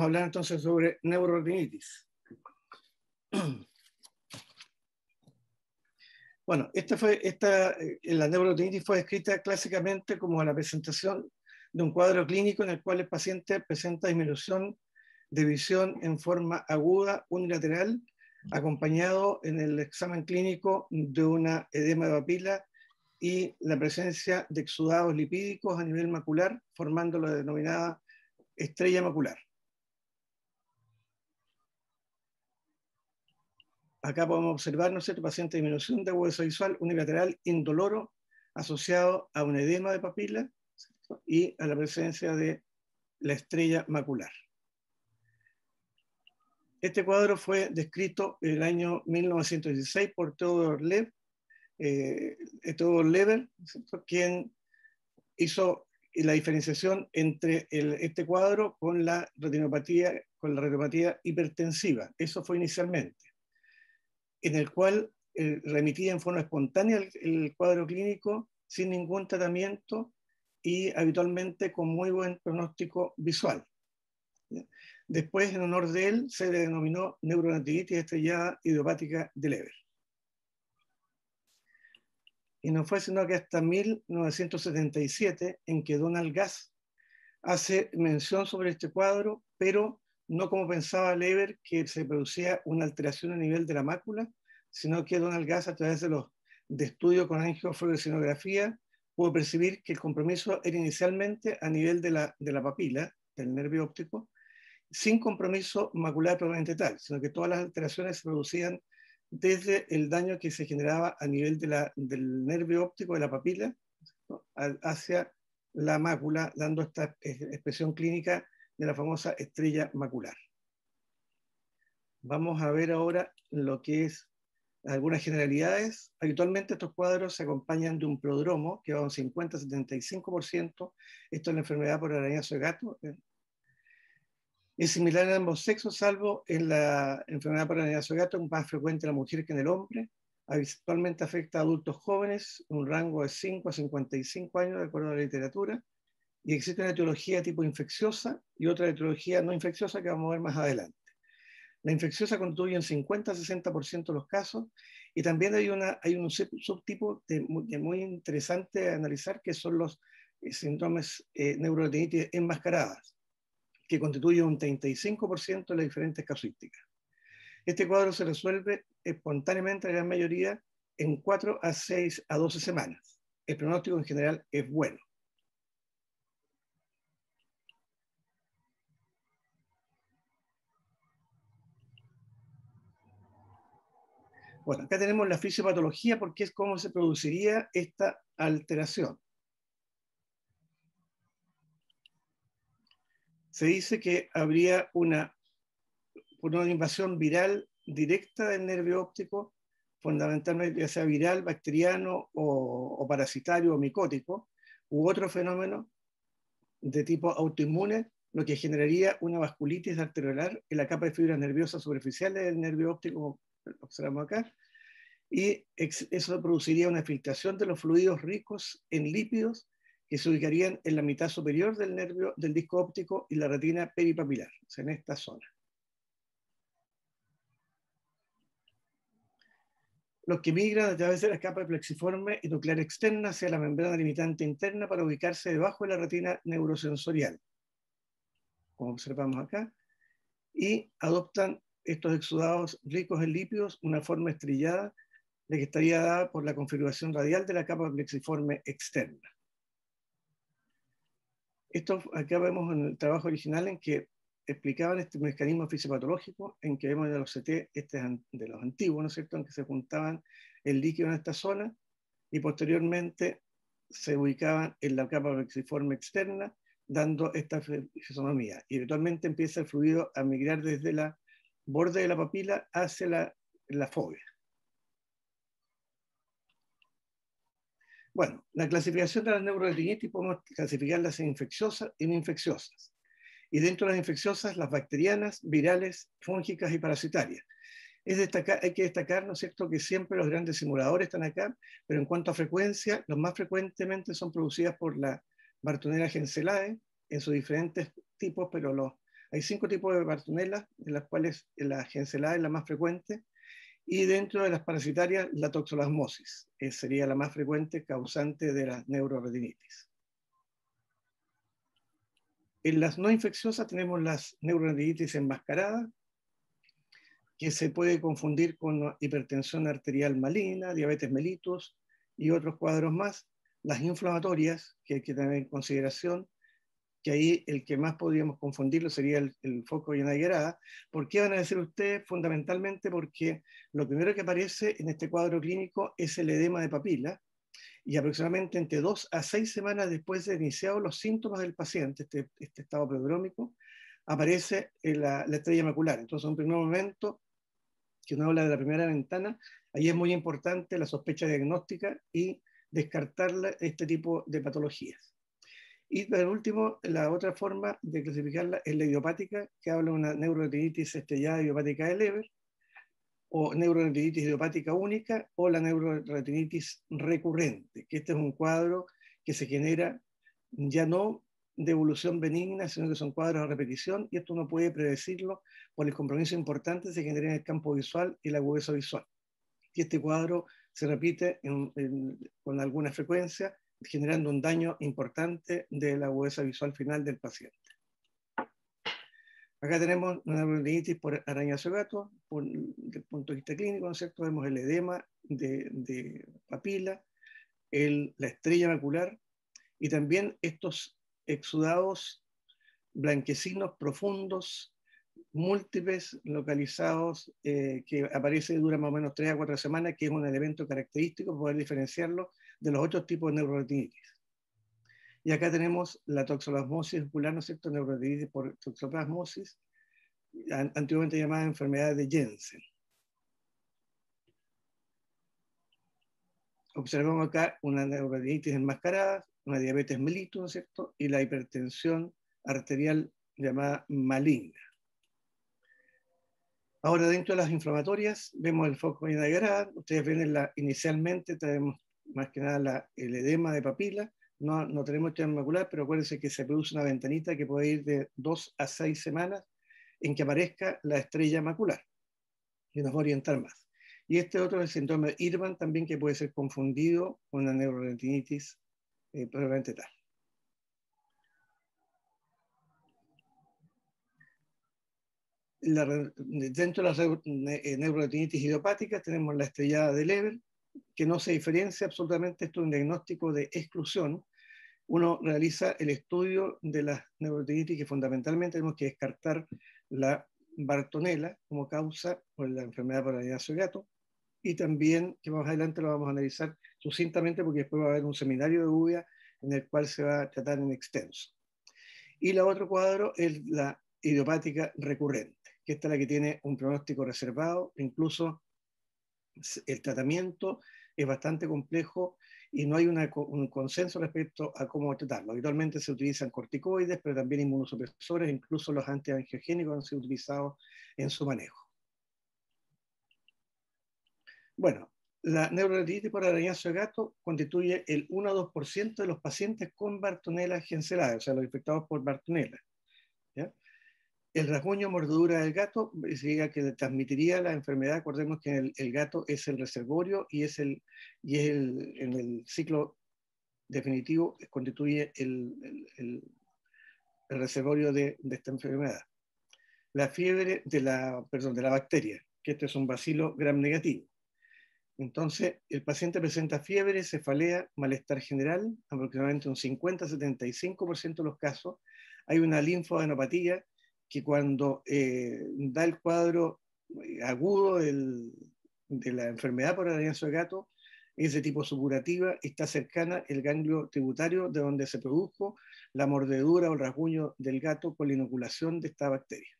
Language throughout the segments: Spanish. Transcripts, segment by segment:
hablar entonces sobre neurotinitis. Bueno, esta fue, esta, eh, la neurotinitis fue descrita clásicamente como la presentación de un cuadro clínico en el cual el paciente presenta disminución de visión en forma aguda unilateral, acompañado en el examen clínico de una edema de papila y la presencia de exudados lipídicos a nivel macular, formando la denominada estrella macular. acá podemos observar, ¿no paciente de disminución de hueso visual unilateral indoloro asociado a un edema de papila y a la presencia de la estrella macular. Este cuadro fue descrito en el año 1916 por Theodor eh, Lever, quien hizo la diferenciación entre este cuadro con la retinopatía, con la retinopatía hipertensiva. Eso fue inicialmente en el cual eh, remitía en forma espontánea el, cuadro clínico sin ningún tratamiento y habitualmente con muy buen pronóstico visual. Después, en honor de él, se le denominó neuronatitis estrellada idiopática de Leber Y no fue sino que hasta 1977, en que Donald Gass hace mención sobre este cuadro, pero no como pensaba Lever, que se producía una alteración a nivel de la mácula, sino que Donald Gass, a través de los estudios con angiofluorescinografía, pudo percibir que el compromiso era inicialmente a nivel de la, de la papila, del nervio óptico, sin compromiso macular probablemente tal, sino que todas las alteraciones se producían desde el daño que se generaba a nivel de del nervio óptico de la papila hacia la mácula, dando esta eh, expresión clínica de la famosa estrella macular. Vamos a ver ahora lo que es algunas generalidades. Habitualmente estos cuadros se acompañan de un prodromo que va a un 50-75%. Esto es la enfermedad por arañazo de gato. Es similar en ambos sexos, salvo en la enfermedad por arañazo de gato, más frecuente en la mujer que en el hombre. Habitualmente afecta a adultos jóvenes, un rango de 5 a 55 años, de acuerdo a la literatura y existe una etiología tipo infecciosa y otra etiología no infecciosa que vamos a ver más adelante. La infecciosa constituye en 50-60% de los casos y también hay, un subtipo muy interesante a analizar que son los eh, síndromes eh, enmascarados enmascaradas, que constituyen un 35% de las diferentes casuísticas. Este cuadro se resuelve espontáneamente la gran mayoría en 4 a 6 a 12 semanas. El pronóstico en general es bueno. Bueno, acá tenemos la fisiopatología porque es cómo se produciría esta alteración. Se dice que habría una, una invasión viral directa del nervio óptico, fundamentalmente ya sea viral, bacteriano o, o parasitario o micótico, u otro fenómeno de tipo autoinmune, lo que generaría una vasculitis arterial en la capa de fibras nerviosas superficiales del nervio óptico observamos acá, y eso produciría una filtración de los fluidos ricos en lípidos que se ubicarían en la mitad superior del nervio del disco óptico y la retina peripapilar, en esta zona. Los que migran a través de la capa plexiforme y nuclear externa hacia la membrana limitante interna para ubicarse debajo de la retina neurosensorial, como observamos acá, y adoptan estos exudados ricos en lípidos una forma estrellada de que estaría dada por la configuración radial de la capa plexiforme externa. Esto acá vemos en el trabajo original en que explicaban este mecanismo fisiopatológico en que vemos de los CT, este de los antiguos, ¿no es cierto?, en que se juntaban el líquido en esta zona y posteriormente se ubicaban en la capa plexiforme externa, dando esta fisonomía. Y eventualmente empieza el fluido a migrar desde la borde de la papila hacia la, fobia. Bueno, la clasificación de las tipo podemos clasificarlas en infecciosas y no infecciosas. Y dentro de las infecciosas, las bacterianas, virales, fúngicas y parasitarias. Es destacar, hay que destacar, ¿no es cierto?, que siempre los grandes simuladores están acá, pero en cuanto a frecuencia, los más frecuentemente son producidas por la Bartonella genselae en sus diferentes tipos, pero los hay cinco tipos de bartonelas, de las cuales la gencelada es la más frecuente, y dentro de las parasitarias, la toxoplasmosis que sería la más frecuente causante de la neuroretinitis. En las no infecciosas tenemos las neuroretinitis enmascaradas, que se puede confundir con hipertensión arterial maligna, diabetes mellitus y otros cuadros más. Las inflamatorias, que hay que tener en consideración, que ahí el que más podríamos confundirlo sería el, foco foco y Naguerada. ¿Por qué van a decir ustedes? Fundamentalmente porque lo primero que aparece en este cuadro clínico es el edema de papila y aproximadamente entre dos a seis semanas después de iniciados los síntomas del paciente, este, este estado prodrómico, aparece la, la, estrella macular. Entonces, en un primer momento, que uno habla de la primera ventana, ahí es muy importante la sospecha diagnóstica y descartar este tipo de patologías. Y por último, la otra forma de clasificarla es la idiopática, que habla de una neuroretinitis estrellada idiopática de Leber, o neuroretinitis idiopática única, o la neuroretinitis recurrente, que este es un cuadro que se genera ya no de evolución benigna, sino que son cuadros de repetición, y esto uno puede predecirlo por el compromiso importante que se genera en el campo visual y la agudeza visual. Y este cuadro se repite con alguna frecuencia generando un daño importante de la agudeza visual final del paciente. Acá tenemos una neuronitis por arañazo gato, desde el punto de vista clínico, cierto? Vemos el edema de, papila, la estrella macular y también estos exudados blanquecinos profundos, múltiples, localizados, eh, que aparece dura más o menos tres a cuatro semanas, que es un elemento característico, poder diferenciarlo de los otros tipos de neuroretinitis. Y acá tenemos la toxoplasmosis ocular, ¿no es cierto? Neuroretinitis por toxoplasmosis, antiguamente llamada enfermedad de Jensen. Observamos acá una neuroretinitis enmascarada, una diabetes mellitus, ¿no es cierto? Y la hipertensión arterial llamada maligna. Ahora, dentro de las inflamatorias, vemos el foco de Ustedes ven la, inicialmente tenemos más que nada el edema de papila. No, tenemos que macular, pero acuérdense que se produce una ventanita que puede ir de dos a seis semanas en que aparezca la estrella macular, y nos va a orientar más. Y este otro es el síndrome de Irvan, también que puede ser confundido con la neuroretinitis eh, probablemente tal. dentro de las eh, neuroretinitis idiopática tenemos la estrellada de Leber, que no se diferencia absolutamente esto de un diagnóstico de exclusión. Uno realiza el estudio de las neurotinitis que fundamentalmente tenemos que descartar la bartonela como causa por la enfermedad por del gato y también que más adelante lo vamos a analizar sucintamente porque después va a haber un seminario de UVA en el cual se va a tratar en extenso. Y la otro cuadro es la idiopática recurrente, que esta es la que tiene un pronóstico reservado, incluso el tratamiento es bastante complejo y no hay un consenso respecto a cómo tratarlo. Habitualmente se utilizan corticoides, pero también inmunosupresores, incluso los antiangiogénicos han sido utilizados en su manejo. Bueno, la neuroartritis por arañazo de gato constituye el 1 a 2% de los pacientes con Bartonella gencelada, o sea, los infectados por Bartonella. ¿ya? el rasguño mordedura del gato sería que transmitiría la enfermedad. Acordemos que el, gato es el reservorio y es el, y el, en el ciclo definitivo constituye el, el reservorio de, esta enfermedad. La fiebre de la, perdón, de la bacteria, que este es un bacilo gram negativo. Entonces, el paciente presenta fiebre, cefalea, malestar general, aproximadamente un 50-75% de los casos. Hay una linfadenopatía que cuando eh, da el cuadro eh, agudo de la enfermedad por arañazo de gato, es de tipo supurativa, está cercana el ganglio tributario de donde se produjo la mordedura o el rasguño del gato con la inoculación de esta bacteria.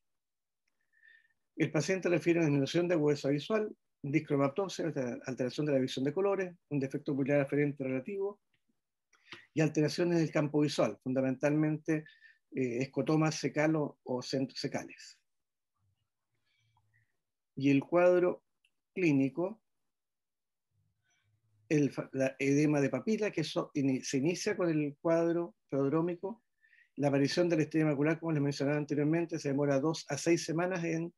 El paciente refiere a disminución de agudeza visual, discromatosis, alteración de la visión de colores, un defecto ocular aferente relativo y alteraciones del campo visual, fundamentalmente eh, escotomas secalo o secales. Y el cuadro clínico, el edema de papila, que se inicia con el cuadro feodrómico, la aparición del estrella macular, como les mencionaba anteriormente, se demora dos a seis semanas en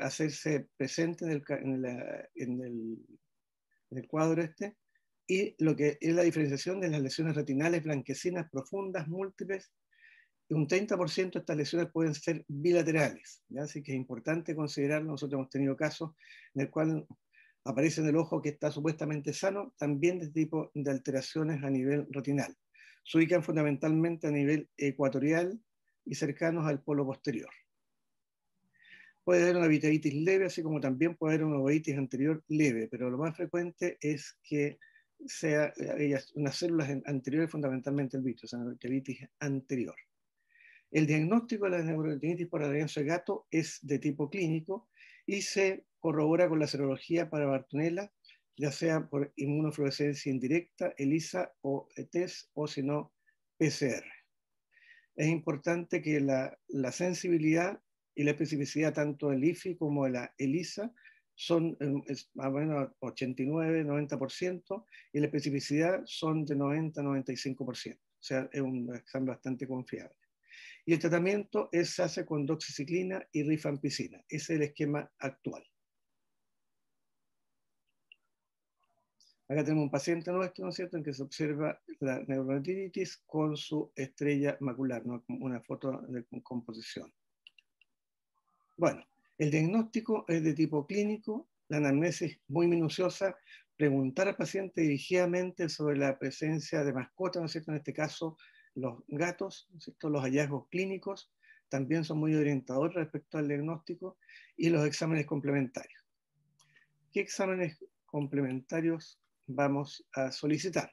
hacerse presente el, en el, cuadro este, y lo que es la diferenciación de las lesiones retinales blanquecinas profundas, múltiples, un 30% de estas lesiones pueden ser bilaterales, así que es importante considerarlo. Nosotros hemos tenido casos en el cual aparece en el ojo que está supuestamente sano, también de tipo de alteraciones a nivel retinal. Se ubican fundamentalmente a nivel ecuatorial y cercanos al polo posterior. Puede haber una vitalitis leve, así como también puede haber una ovoitis anterior leve, pero lo más frecuente es que sea eh, unas células anteriores, fundamentalmente el vitro, o sea, una anterior. El diagnóstico de la neurotinitis por adherencia de gato es de tipo clínico y se corrobora con la serología para Bartonella, ya sea por inmunofluorescencia indirecta, ELISA o ETES, o si no, PCR. Es importante que la, sensibilidad y la especificidad tanto del IFI como de la ELISA son em, más o menos 89-90% y la especificidad son de 90-95%. O sea, es un examen bastante confiable y el tratamiento es, se hace con doxiciclina y rifampicina. Ese es el esquema actual. Acá tenemos un paciente nuestro, ¿no es cierto?, en que se observa la neuronetitis con su estrella macular, ¿no? una foto de composición. Bueno, el diagnóstico es de tipo clínico, la anamnesis muy minuciosa, preguntar al paciente dirigidamente sobre la presencia de mascota, ¿no es cierto?, en este caso, los gatos, los hallazgos clínicos también son muy orientadores respecto al diagnóstico y los exámenes complementarios. ¿Qué exámenes complementarios vamos a solicitar?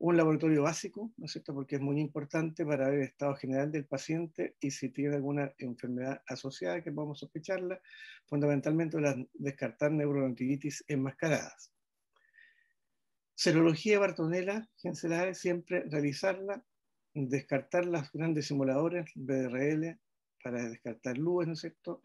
Un laboratorio básico, ¿no Porque es muy importante para ver el estado general del paciente y si tiene alguna enfermedad asociada que podamos sospecharla, fundamentalmente descartar neurotonitis enmascaradas. Serología de Bartonella, siempre realizarla descartar las grandes simuladoras, BRL, para descartar luz ¿no es cierto?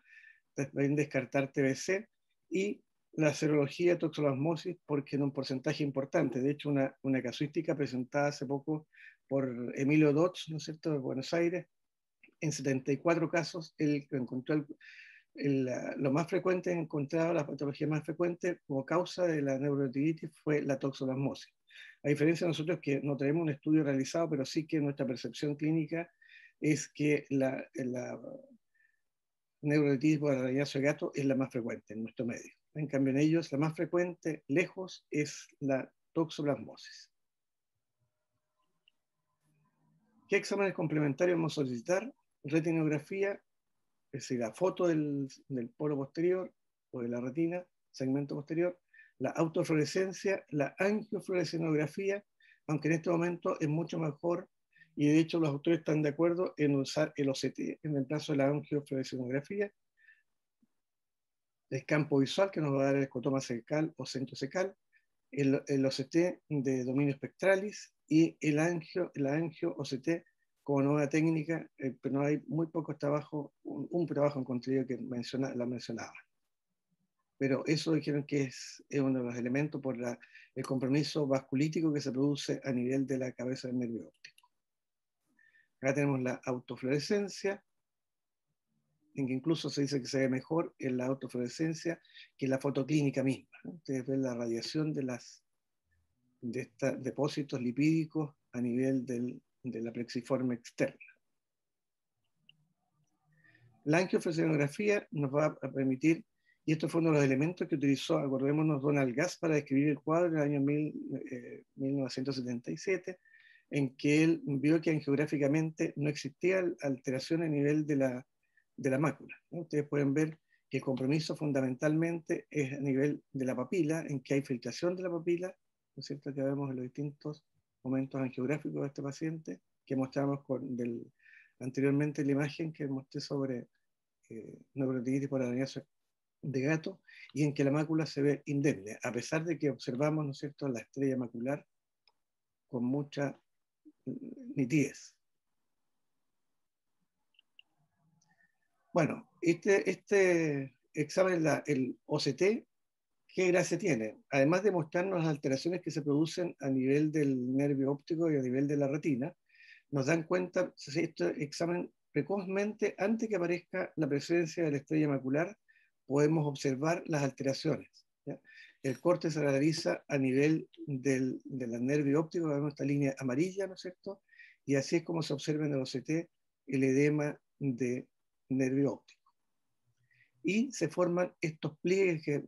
También descartar TBC y la serología toxolasmosis porque en un porcentaje importante, de hecho una, una casuística presentada hace poco por Emilio Dots, ¿no es cierto?, de Buenos Aires, en 74 casos, él encontró el, lo más frecuente encontrado, la patología más frecuente como causa de la neurotiditis fue la toxoplasmosis. A diferencia de nosotros que no tenemos un estudio realizado, pero sí que nuestra percepción clínica es que la, la neuroletismo de de gato es la más frecuente en nuestro medio. En cambio, en ellos la más frecuente, lejos, es la toxoplasmosis. ¿Qué exámenes complementarios vamos a solicitar? Retinografía, es decir, la foto del polo posterior o de la retina, segmento posterior, la autofluorescencia, la angiofluorescenografía, aunque en este momento es mucho mejor y de hecho los autores están de acuerdo en usar el OCT en el caso de la angiofluorescenografía, el campo visual que nos va a dar el escotoma secal o centro secal, el, el, OCT de dominio espectralis y el angio, la angio OCT como nueva técnica, eh, pero hay muy poco trabajo, un, trabajo en contenido que menciona, la mencionaba pero eso dijeron que es, uno de los elementos por la, el compromiso vasculítico que se produce a nivel de la cabeza del nervio óptico. Acá tenemos la autofluorescencia, en que incluso se dice que se ve mejor en la autofluorescencia que en la fotoclínica misma. Ustedes ven la radiación de los de depósitos lipídicos a nivel del, de la plexiforme externa. La angiografía nos va a permitir y esto fue uno de los elementos que utilizó, acordémonos, Donald Gass para describir el cuadro en el año 1977, eh, en que él vio que angiográficamente no existía alteración a nivel de la, mácula. Ustedes pueden ver que el compromiso fundamentalmente es a nivel de la papila, en que hay filtración de la papila, ¿no cierto?, que vemos en los distintos momentos angiográficos de este paciente, que mostramos con, del, anteriormente la imagen que mostré sobre eh, por adeniasis de gato y en que la mácula se ve indemne, a pesar de que observamos, ¿no es cierto?, la estrella macular con mucha mm, nitidez. Bueno, este, este examen, el OCT, ¿qué gracia tiene? Además de mostrarnos las alteraciones que se producen a nivel del nervio óptico y a nivel de la retina, nos dan cuenta, se hace este examen precozmente antes que aparezca la presencia de la estrella macular podemos observar las alteraciones. El corte se realiza a nivel del, del nervio óptico, vemos esta línea amarilla, ¿no es cierto? Y así es como se observa en el OCT el edema de nervio óptico. Y se forman estos pliegues que,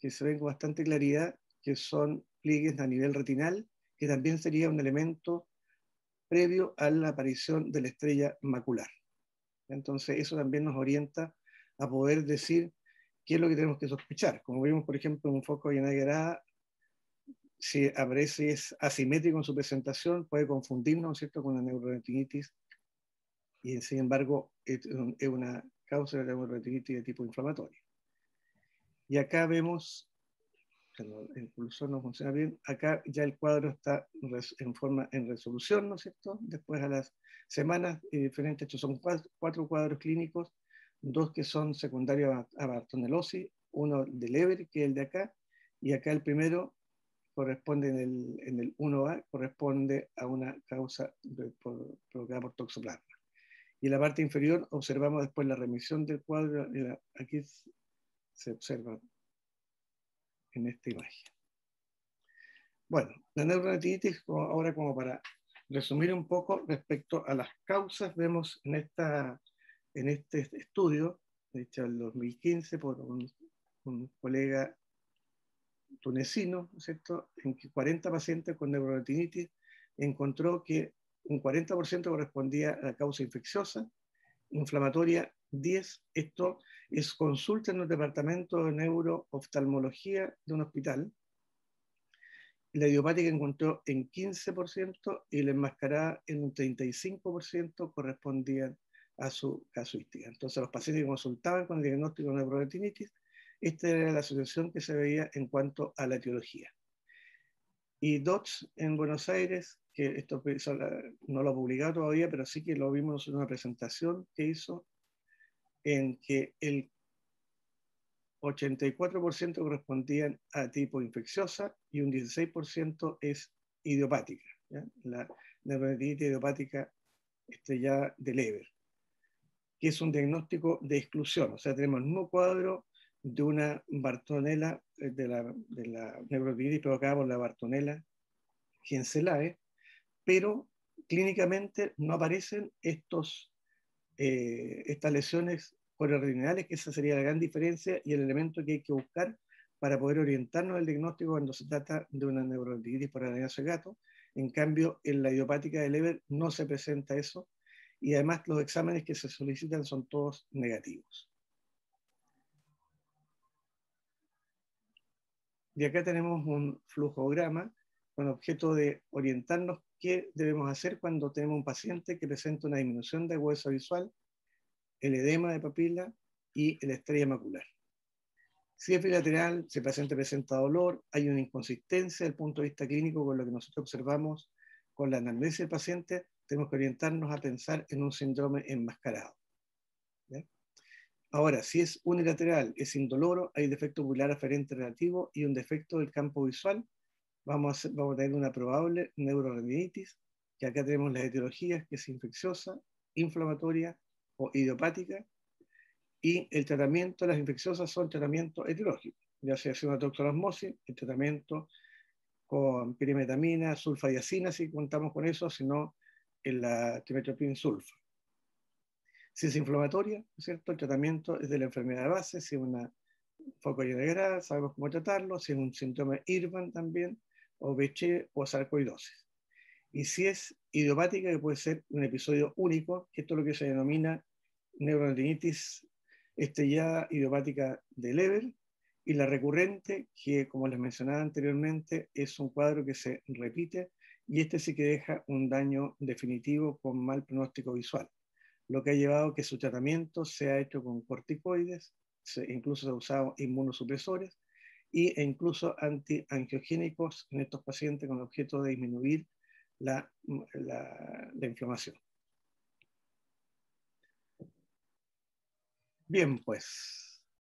que se ven con bastante claridad, que son pliegues a nivel retinal, que también sería un elemento previo a la aparición de la estrella macular. Entonces, eso también nos orienta a poder decir qué es lo que tenemos que sospechar. Como vimos, por ejemplo, en un foco de enaguerada, si aparece es asimétrico en su presentación, puede confundirnos ¿cierto? con la neuroretinitis y sin embargo es una causa de la neuroretinitis de tipo inflamatorio. Y acá vemos, el pulsor no funciona bien, acá ya el cuadro está en forma en resolución, ¿no es cierto? Después a las semanas eh, diferentes, estos son cuatro, cuadros clínicos dos que son secundarios a, Bartonellosis, Bartonellosi, uno del Lever, que es el de acá, y acá el primero corresponde en el, en el 1A, corresponde a una causa por, provocada por toxoplasma. Y en la parte inferior observamos después la remisión del cuadro, aquí se observa en esta imagen. Bueno, la neuronatitis, ahora como para resumir un poco respecto a las causas, vemos en esta en este estudio, hecho en 2015 por un, colega tunecino, en que 40 pacientes con neuroretinitis encontró que un 40% correspondía a la causa infecciosa, inflamatoria 10. Esto es consulta en el departamento de neurooftalmología de un hospital. La idiopática encontró en 15% y la enmascarada en un 35% correspondían a su casuística. Entonces, los pacientes que consultaban con el diagnóstico de neuroretinitis, esta era la situación que se veía en cuanto a la etiología. Y DOTS en Buenos Aires, que esto no lo ha publicado todavía, pero sí que lo vimos en una presentación que hizo, en que el 84% correspondían a tipo infecciosa y un 16% es idiopática, la neuroretinitis idiopática este, ya de Leber que es un diagnóstico de exclusión. O sea, tenemos el mismo cuadro de una bartonela, eh, de la, de la bartonela, provocada por la bartonela pero clínicamente no aparecen estos, eh, estas lesiones coronariales, que esa sería la gran diferencia y el elemento que hay que buscar para poder orientarnos al diagnóstico cuando se trata de una neuroepididis por adenazo de gato. En cambio, en la idiopática de Leber no se presenta eso y además los exámenes que se solicitan son todos negativos. Y acá tenemos un flujograma con objeto de orientarnos qué debemos hacer cuando tenemos un paciente que presenta una disminución de hueso visual, el edema de papila y el estrella macular. Si es bilateral, si el paciente presenta dolor, hay una inconsistencia desde el punto de vista clínico con lo que nosotros observamos con la anamnesia del paciente, tenemos que orientarnos a pensar en un síndrome enmascarado. Ahora, si es unilateral, es indoloro, hay defecto ocular aferente relativo y un defecto del campo visual, vamos a, vamos a tener una probable neurorenitis, que acá tenemos las etiologías, que es infecciosa, inflamatoria o idiopática, y el tratamiento de las infecciosas son tratamiento etiológico, ya sea una toxorosmosis, el tratamiento con pirimetamina, sulfayacina, si contamos con eso, si no, en la y sulfa. Si es inflamatoria, ¿cierto? El tratamiento es de la enfermedad de base, si es una focoide grave, sabemos cómo tratarlo, si es un síntoma IRVAN también, o veche o sarcoidosis. Y si es idiopática, que puede ser un episodio único, que esto es lo que se denomina neuroendinitis estrellada idiopática de Leber, y la recurrente, que como les mencionaba anteriormente, es un cuadro que se repite y este sí que deja un daño definitivo con mal pronóstico visual, lo que ha llevado a que su tratamiento sea hecho con corticoides, incluso se ha usado inmunosupresores y, e incluso antiangiogénicos en estos pacientes con el objeto de disminuir la mm, inflamación. Bien, pues